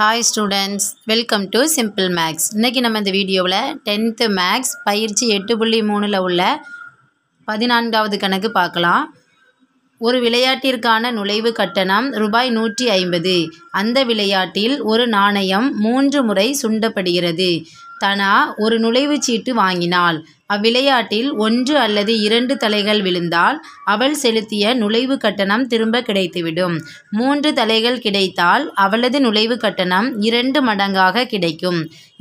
hi students welcome to simple maths இன்றைக்கி நம்ம இந்த வீடியோவில் டென்த்து மேக்ஸ் பயிற்சி எட்டு புள்ளி மூணில் உள்ள பதினான்காவது கணக்கு பார்க்கலாம் ஒரு விளையாட்டிற்கான நுழைவு கட்டணம் ரூபாய் நூற்றி ஐம்பது அந்த விளையாட்டில் ஒரு நாணயம் மூன்று முறை சுண்டப்படுகிறது தனா ஒரு நுழைவு சீட்டு வாங்கினாள் அவ்விளையாட்டில் ஒன்று அல்லது இரண்டு தலைகள் விழுந்தால் அவள் செலுத்திய நுழைவு கட்டணம் திரும்ப கிடைத்துவிடும் மூன்று தலைகள் கிடைத்தால் அவளது நுழைவு கட்டணம் இரண்டு மடங்காக கிடைக்கும்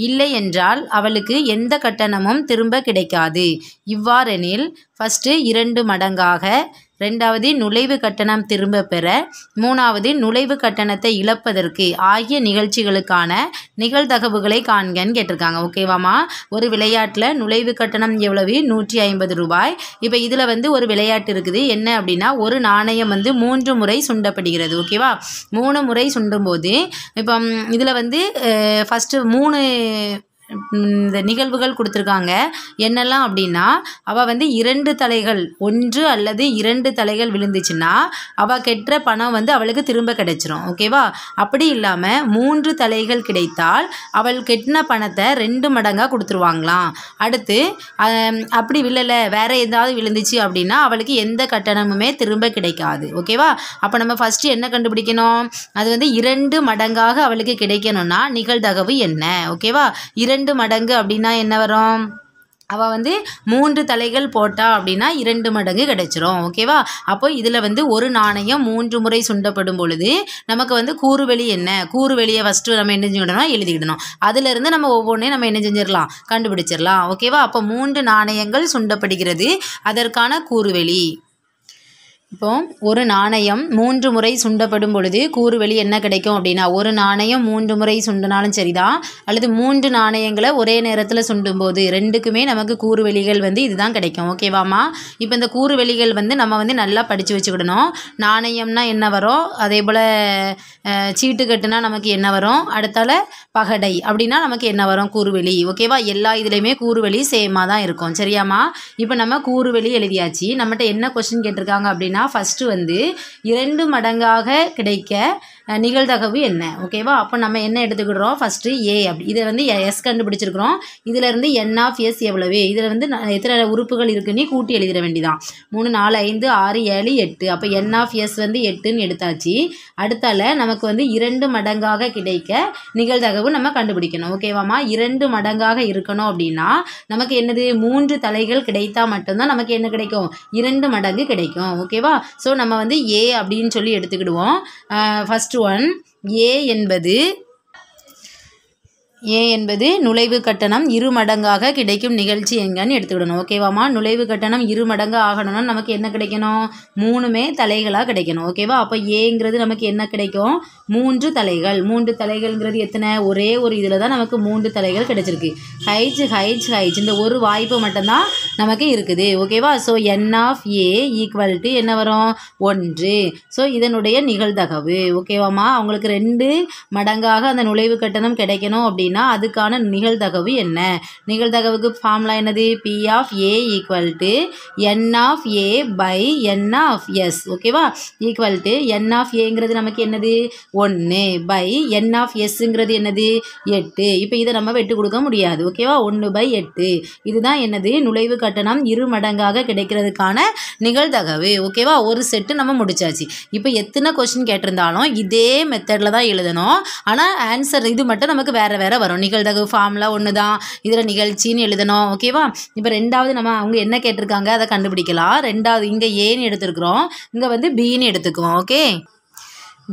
இல்லை என்றால் அவளுக்கு எந்த கட்டணமும் திரும்ப கிடைக்காது இவ்வாறெனில் ஃபஸ்ட்டு இரண்டு மடங்காக ரெண்டாவது நுழைவு கட்டணம் திரும்ப பெற மூணாவது நுழைவு கட்டணத்தை இழப்பதற்கு ஆகிய நிகழ்ச்சிகளுக்கான நிகழ்தகவுகளை காண்கன்னு கேட்டிருக்காங்க ஓகேவாமா ஒரு விளையாட்டில் நுழைவு கட்டணம் எவ்வளவு நூற்றி ஐம்பது ரூபாய் இப்போ இதில் வந்து ஒரு விளையாட்டு இருக்குது என்ன அப்படின்னா ஒரு நாணயம் வந்து மூன்று முறை சுண்டப்படுகிறது ஓகேவா மூணு முறை சுண்டும்போது இப்போ இதில் வந்து ஃபஸ்ட்டு மூணு இந்த நிகழ்வுகள் கொடுத்துருக்காங்க என்னெல்லாம் அப்படின்னா அவள் வந்து இரண்டு தலைகள் ஒன்று அல்லது இரண்டு தலைகள் விழுந்துச்சுன்னா அவள் கெட்ட பணம் வந்து அவளுக்கு திரும்ப கிடைச்சிரும் ஓகேவா அப்படி இல்லாமல் மூன்று தலைகள் கிடைத்தால் அவள் கெட்டின பணத்தை ரெண்டு மடங்காக கொடுத்துருவாங்களாம் அடுத்து அப்படி விழலை வேறு ஏதாவது விழுந்துச்சு அப்படின்னா அவளுக்கு எந்த கட்டணமுமே திரும்ப கிடைக்காது ஓகேவா அப்போ நம்ம ஃபஸ்ட்டு என்ன கண்டுபிடிக்கணும் அது வந்து இரண்டு மடங்காக அவளுக்கு கிடைக்கணும்னா நிகழ்தகவு என்ன ஓகேவா இரண்டு இரண்டு மடங்கு அப்படின்னா என்ன வரும் அவள் வந்து மூன்று தலைகள் போட்டா அப்படின்னா இரண்டு மடங்கு கிடைச்சிரும் ஓகேவா அப்போ இதில் வந்து ஒரு நாணயம் மூன்று முறை சுண்டப்படும் பொழுது நமக்கு வந்து கூறுவெளி என்ன கூறுவெளியை ஃபஸ்ட்டு நம்ம என்ன செஞ்சுடணும் எழுதிக்கிடணும் அதுலேருந்து நம்ம ஒவ்வொன்றையும் நம்ம என்ன செஞ்சிடலாம் கண்டுபிடிச்சிடலாம் ஓகேவா அப்போ மூன்று நாணயங்கள் சுண்டப்படுகிறது அதற்கான கூறுவெளி இப்போது ஒரு நாணயம் மூன்று முறை சுண்டப்படும் பொழுது கூறுவெளி என்ன கிடைக்கும் அப்படின்னா ஒரு நாணயம் மூன்று முறை சுண்டினாலும் சரிதான் அல்லது மூன்று நாணயங்களை ஒரே நேரத்தில் சுண்டும் போது ரெண்டுக்குமே நமக்கு கூறுவெளிகள் வந்து இதுதான் கிடைக்கும் ஓகேவாம்மா இப்போ இந்த கூறுவெளிகள் வந்து நம்ம வந்து நல்லா படித்து வச்சுக்கிடணும் நாணயம்னா என்ன வரும் அதே போல் சீட்டு நமக்கு என்ன வரும் அடுத்தால பகடை அப்படின்னா நமக்கு என்ன வரும் கூறுவெளி ஓகேவா எல்லா இதுலேயுமே கூறுவெளி சேமாக தான் இருக்கும் சரியாம்மா இப்போ நம்ம கூறுவெளி எழுதியாச்சு நம்மகிட்ட என்ன கொஸ்டின் கேட்டிருக்காங்க அப்படின்னா அப்படின்னா ஃபஸ்ட்டு வந்து இரண்டு மடங்காக கிடைக்க நிகழ்தகவு என்ன ஓகேவா அப்போ நம்ம என்ன எடுத்துக்கிடுறோம் ஃபஸ்ட்டு ஏ அப்படி இதை வந்து எஸ் கண்டுபிடிச்சிருக்கிறோம் இதிலேருந்து என் ஆஃப் எஸ் எவ்வளவு இதில் வந்து எத்தனை உறுப்புகள் இருக்குன்னு கூட்டி எழுதிட வேண்டிதான் மூணு நாலு ஐந்து ஆறு ஏழு எட்டு அப்போ என் ஆஃப் எஸ் வந்து எட்டுன்னு எடுத்தாச்சு அடுத்தால நமக்கு வந்து இரண்டு மடங்காக கிடைக்க நிகழ்தகவு நம்ம கண்டுபிடிக்கணும் ஓகேவாம்மா இரண்டு மடங்காக இருக்கணும் அப்படின்னா நமக்கு என்னது மூன்று தலைகள் கிடைத்தா மட்டும்தான் நமக்கு என்ன கிடைக்கும் இரண்டு மடங்கு கிடைக்கும் ஓகேவா ஸோ நம்ம வந்து ஏ அப்படின்னு சொல்லி எடுத்துக்கிடுவோம் ஃபஸ்ட்டு ஒன் ஏ என்பது ஏ என்பது நுழைவு கட்டணம் இரு மடங்காக கிடைக்கும் நிகழ்ச்சி எங்கன்னு எடுத்துக்கிடணும் ஓகேவாம்மா நுழைவு கட்டணம் இரு மடங்கு ஆகணும்னா நமக்கு என்ன கிடைக்கணும் மூணுமே தலைகளாக கிடைக்கணும் ஓகேவா அப்போ ஏங்கிறது நமக்கு என்ன கிடைக்கும் மூன்று தலைகள் மூன்று தலைகள்ங்கிறது எத்தனை ஒரே ஒரு இதில் தான் நமக்கு மூன்று தலைகள் கிடைச்சிருக்கு ஹைச் ஹைச் ஹைச் இந்த ஒரு வாய்ப்பு மட்டும்தான் நமக்கு இருக்குது ஓகேவா so n of A equal to என்ன வரும் ஒன்று ஸோ இதனுடைய நிகழ்தகவு ஓகேவாம்மா அவங்களுக்கு ரெண்டு மடங்காக அந்த நுழைவு கட்டணம் கிடைக்கணும் அப்படின்னு அப்படின்னா அதுக்கான நிகழ்தகவு என்ன நிகழ்தகவுக்கு ஃபார்ம்லாம் என்னது P of A equal to n of A by n of S ஓகேவா ஈக்குவல் டு என் ஆஃப் ஏங்கிறது நமக்கு என்னது ஒன்று பை என் ஆஃப் எஸ்ங்கிறது என்னது எட்டு இப்போ இதை நம்ம வெட்டு கொடுக்க முடியாது ஓகேவா ஒன்று பை எட்டு இதுதான் என்னது நுழைவு கட்டணம் இரு மடங்காக கிடைக்கிறதுக்கான நிகழ்தகவு ஓகேவா ஒரு செட்டு நம்ம முடிச்சாச்சு இப்போ எத்தனை கொஸ்டின் கேட்டிருந்தாலும் இதே மெத்தடில் தான் எழுதணும் ஆனால் ஆன்சர் இது மட்டும் நமக்கு வேறு வேறு வரும் நிகழ்தகவு ஃபார்ம்லாம் ஒன்று தான் இதில் நிகழ்ச்சின்னு எழுதணும் ஓகேவா இப்போ ரெண்டாவது நம்ம அவங்க என்ன கேட்டிருக்காங்க அதை கண்டுபிடிக்கலாம் ரெண்டாவது இங்கே ஏன்னு எடுத்துருக்குறோம் இங்கே வந்து பின்னு எடுத்துக்குவோம் ஓகே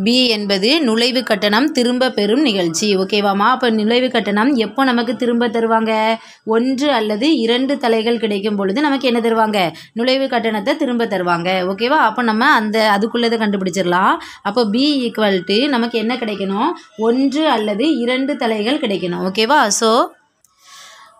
பி என்பது நுழைவு கட்டணம் திரும்ப பெறும் நிகழ்ச்சி ஓகேவாம்மா அப்போ நுழைவு கட்டணம் எப்போ நமக்கு திரும்ப தருவாங்க ஒன்று அல்லது இரண்டு தலைகள் கிடைக்கும் பொழுது நமக்கு என்ன தருவாங்க நுழைவு கட்டணத்தை திரும்ப தருவாங்க ஓகேவா அப்போ நம்ம அந்த அதுக்குள்ளதை கண்டுபிடிச்சிடலாம் அப்போ பி ஈக்குவல் டு நமக்கு என்ன கிடைக்கணும் ஒன்று அல்லது இரண்டு தலைகள் கிடைக்கணும் ஓகேவா ஸோ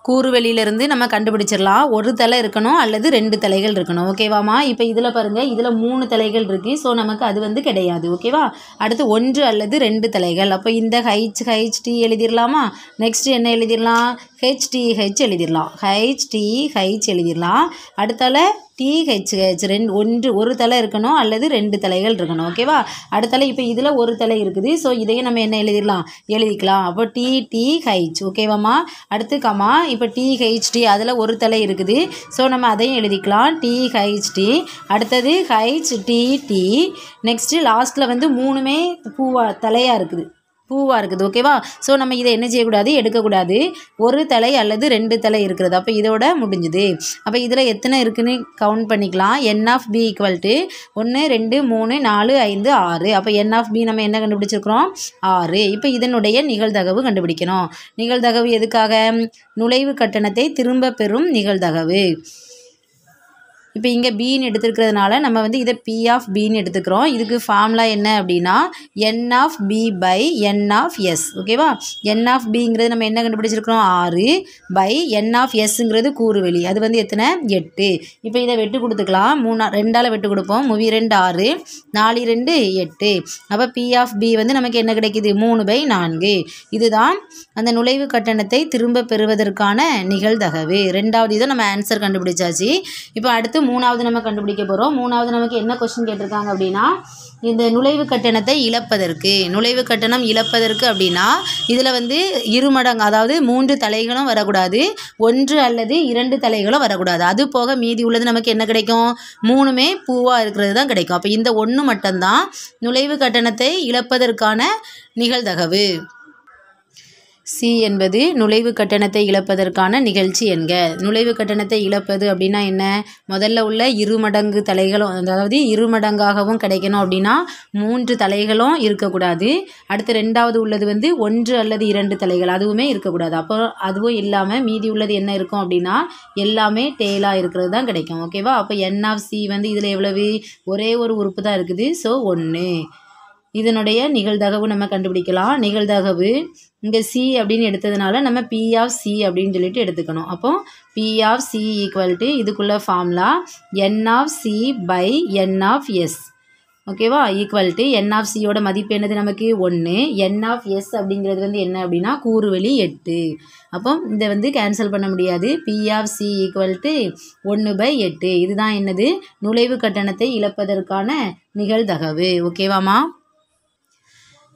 கூறுவெளியிலிருந்து நம்ம கண்டுபிடிச்சிடலாம் ஒரு தலை இருக்கணும் அல்லது ரெண்டு தலைகள் இருக்கணும் ஓகேவாம்மா இப்போ இதில் பாருங்கள் இதில் மூணு தலைகள் இருக்குது ஸோ நமக்கு அது வந்து கிடையாது ஓகேவா அடுத்து ஒன்று அல்லது ரெண்டு தலைகள் அப்போ இந்த ஹைச் ஹைச்டி எழுதிடலாமா நெக்ஸ்ட் என்ன எழுதிடலாம் ஹெச்டிஹெச் எழுதிடலாம் ஹைச்டிஹெச் எழுதிடலாம் அடுத்தால டிஹெச்ஹெச் ரெண்டு ஒன்று ஒரு தலை இருக்கணும் அல்லது ரெண்டு தலைகள் இருக்கணும் ஓகேவா அடுத்தலை இப்போ இதில் ஒரு தலை இருக்குது ஸோ இதையும் நம்ம என்ன எழுதிடலாம் எழுதிக்கலாம் அப்போ டி டிஹெச் ஓகேவாம்மா அடுத்து கம்மா இப்போ டிஹெச்டி அதில் ஒரு தலை இருக்குது ஸோ நம்ம அதையும் எழுதிக்கலாம் டிஹெச்டி அடுத்தது ஹைச் டி நெக்ஸ்ட்டு லாஸ்ட்டில் வந்து மூணுமே பூவா தலையாக இருக்குது பூவாக இருக்குது ஓகேவா ஸோ நம்ம இதை என்ன செய்யக்கூடாது எடுக்கக்கூடாது ஒரு தலை அல்லது ரெண்டு தலை இருக்கிறது அப்போ இதோட முடிஞ்சுது அப்போ இதில் எத்தனை இருக்குதுன்னு கவுண்ட் பண்ணிக்கலாம் n of B equal to ஒன்று ரெண்டு மூணு நாலு ஐந்து ஆறு அப்போ என் ஆஃப் பி நம்ம என்ன கண்டுபிடிச்சிருக்கிறோம் ஆறு இப்போ இதனுடைய நிகழ்தகவு கண்டுபிடிக்கணும் நிகழ்தகவு எதுக்காக நுழைவு கட்டணத்தை திரும்ப பெறும் நிகழ்தகவு இப்போ இங்கே பின்னு எடுத்துருக்கிறதுனால நம்ம வந்து இதை பி ஆஃப் பின்னு எடுத்துக்கிறோம் இதுக்கு ஃபார்ம்லாம் என்ன அப்படின்னா n of B by n of S ஓகேவா என் ஆஃப் பிங்கிறது நம்ம என்ன கண்டுபிடிச்சிருக்கிறோம் ஆறு பை என் ஆஃப் எஸ்ங்கிறது கூறுவெளி அது வந்து எத்தனை எட்டு இப்போ இதை வெட்டு கொடுத்துக்கலாம் மூணா ரெண்டால் வெட்டு கொடுப்போம் மூவி ரெண்டு ஆறு நாலு ரெண்டு எட்டு அப்போ பி ஆஃப் பி வந்து நமக்கு என்ன கிடைக்கிது மூணு பை நான்கு இதுதான் அந்த நுழைவு கட்டணத்தை திரும்ப பெறுவதற்கான நிகழ்தகவு ரெண்டாவது இதை நம்ம ஆன்சர் கண்டுபிடிச்சாச்சு இப்போ அடுத்து மூணாவது நம்ம கண்டுபிடிக்க போகிறோம் மூணாவது நமக்கு என்ன கொஸ்டின் கேட்டிருக்காங்க அப்படின்னா இந்த நுழைவு கட்டணத்தை இழப்பதற்கு நுழைவு கட்டணம் இழப்பதற்கு அப்படின்னா இதில் வந்து இருமடங்கு அதாவது மூன்று தலைகளும் வரக்கூடாது ஒன்று அல்லது இரண்டு தலைகளும் வரக்கூடாது அது போக மீதி உள்ளது நமக்கு என்ன கிடைக்கும் மூணுமே பூவாக இருக்கிறது தான் கிடைக்கும் அப்போ இந்த ஒன்று மட்டும்தான் நுழைவு கட்டணத்தை இழப்பதற்கான நிகழ்தகவு சி என்பது நுழைவு கட்டணத்தை இழப்பதற்கான நிகழ்ச்சி என்க நுழைவு கட்டணத்தை இழப்பது அப்படின்னா என்ன முதல்ல உள்ள இரு மடங்கு தலைகளும் அதாவது இரு மடங்காகவும் கிடைக்கணும் அப்படின்னா மூன்று தலைகளும் இருக்கக்கூடாது அடுத்து ரெண்டாவது உள்ளது வந்து ஒன்று அல்லது இரண்டு தலைகள் அதுவுமே இருக்கக்கூடாது அப்போ அதுவும் இல்லாமல் மீதி உள்ளது என்ன இருக்கும் அப்படின்னா எல்லாமே டேலாக இருக்கிறது தான் கிடைக்கும் ஓகேவா அப்போ என் ஆஃப் சி வந்து இதில் எவ்வளவு ஒரே ஒரு உறுப்பு தான் இருக்குது ஸோ ஒன்று இதனுடைய நிகழ்தகவு நம்ம கண்டுபிடிக்கலாம் நிகழ்தகவு இங்கே சி அப்படின்னு எடுத்ததுனால நம்ம பி ஆஃப் சி அப்படின்னு சொல்லிட்டு எடுத்துக்கணும் அப்போது பி ஆஃப் சி ஈக்குவல்ட்டு இதுக்குள்ள formula n of C by n of S ஓகேவா ஈக்குவல்ட்டு என் ஆஃப் சியோட மதிப்பு என்னது நமக்கு ஒன்று என் ஆஃப் எஸ் அப்படிங்கிறது வந்து என்ன அப்படின்னா கூறுவெளி எட்டு அப்போ இதை வந்து கேன்சல் பண்ண முடியாது பி ஆஃப் சி ஈக்குவல்ட்டு ஒன்று பை எட்டு இதுதான் என்னது நுழைவு கட்டணத்தை இழப்பதற்கான நிகழ்தகவு ஓகேவாம்மா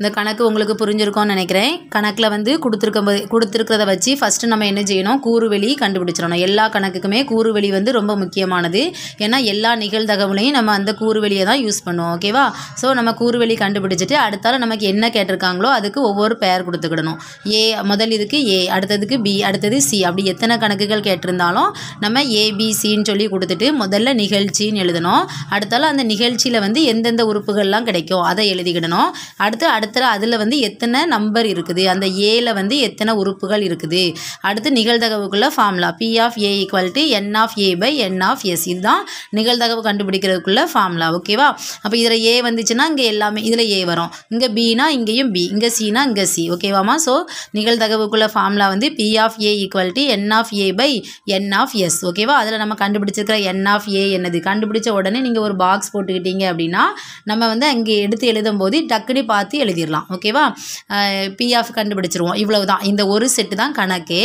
இந்த கணக்கு உங்களுக்கு புரிஞ்சிருக்கோன்னு நினைக்கிறேன் கணக்கில் வந்து கொடுத்துருக்க கொடுத்துருக்கிறத வச்சு ஃபஸ்ட்டு நம்ம என்ன செய்யணும் கூறுவெளி கண்டுபிடிச்சிடணும் எல்லா கணக்குக்குமே கூறுவெளி வந்து ரொம்ப முக்கியமானது ஏன்னா எல்லா நிகழ்தகவுலையும் நம்ம அந்த கூறுவெளியை தான் யூஸ் பண்ணுவோம் ஓகேவா ஸோ நம்ம கூறுவெளி கண்டுபிடிச்சிட்டு அடுத்தால நமக்கு என்ன கேட்டிருக்காங்களோ அதுக்கு ஒவ்வொரு பெயர் கொடுத்துக்கிடணும் ஏ முதல் இதுக்கு ஏ அடுத்ததுக்கு பி அடுத்தது சி அப்படி எத்தனை கணக்குகள் கேட்டிருந்தாலும் நம்ம ஏபிசின்னு சொல்லி கொடுத்துட்டு முதல்ல நிகழ்ச்சின்னு எழுதணும் அடுத்தாலும் அந்த நிகழ்ச்சியில் வந்து எந்தெந்த உறுப்புகள்லாம் கிடைக்கும் அதை எழுதிக்கிடணும் அடுத்து அடுத்த நடத்துகிற அதில் வந்து எத்தனை நம்பர் இருக்குது அந்த ஏல வந்து எத்தனை உறுப்புகள் இருக்குது அடுத்து நிகழ்தகவுக்குள்ள formula P of A equal to n of A by n of S இதுதான் நிகழ்தகவு கண்டுபிடிக்கிறதுக்குள்ள ஃபார்முலா ஓகேவா அப்போ இதில் ஏ வந்துச்சுன்னா இங்கே எல்லாமே இதில் ஏ வரும் இங்கே பினா இங்கேயும் பி இங்கே சினா இங்கே சி ஓகேவாமா ஸோ நிகழ்தகவுக்குள்ள ஃபார்முலா வந்து P of A equal to n of A by n of S ஓகேவா அதில் நம்ம கண்டுபிடிச்சிருக்கிற என் ஆஃப் ஏ என்னது கண்டுபிடிச்ச உடனே நீங்கள் ஒரு பாக்ஸ் போட்டுக்கிட்டீங்க அப்படின்னா நம்ம வந்து அங்கே எடுத்து எழுதும் போது டக்குனு பார்த்து எழுதி எழுதிடலாம் ஓகேவா பிஎஃப் கண்டுபிடிச்சிருவோம் இவ்வளவு தான் இந்த ஒரு செட்டு தான் கணக்கு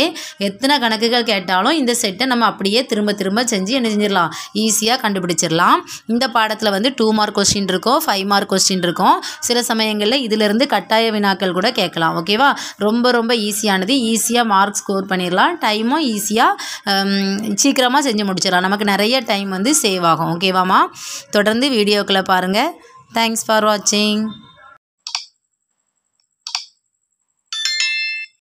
எத்தனை கணக்குகள் கேட்டாலும் இந்த செட்டை நம்ம அப்படியே திரும்ப திரும்ப செஞ்சு என்ன செஞ்சிடலாம் ஈஸியாக கண்டுபிடிச்சிடலாம் இந்த பாடத்தில் வந்து டூ மார்க் கொஸ்டின் இருக்கும் ஃபைவ் மார்க் கொஸ்டின் இருக்கும் சில சமயங்களில் இதிலிருந்து கட்டாய வினாக்கள் கூட கேட்கலாம் ஓகேவா ரொம்ப ரொம்ப ஈஸியானது ஈஸியாக மார்க் ஸ்கோர் பண்ணிடலாம் டைமும் ஈஸியாக சீக்கிரமாக செஞ்சு முடிச்சிடலாம் நமக்கு நிறைய டைம் வந்து சேவ் ஆகும் ஓகேவாம்மா தொடர்ந்து வீடியோக்களை பாருங்கள் தேங்க்ஸ் ஃபார் வாட்சிங்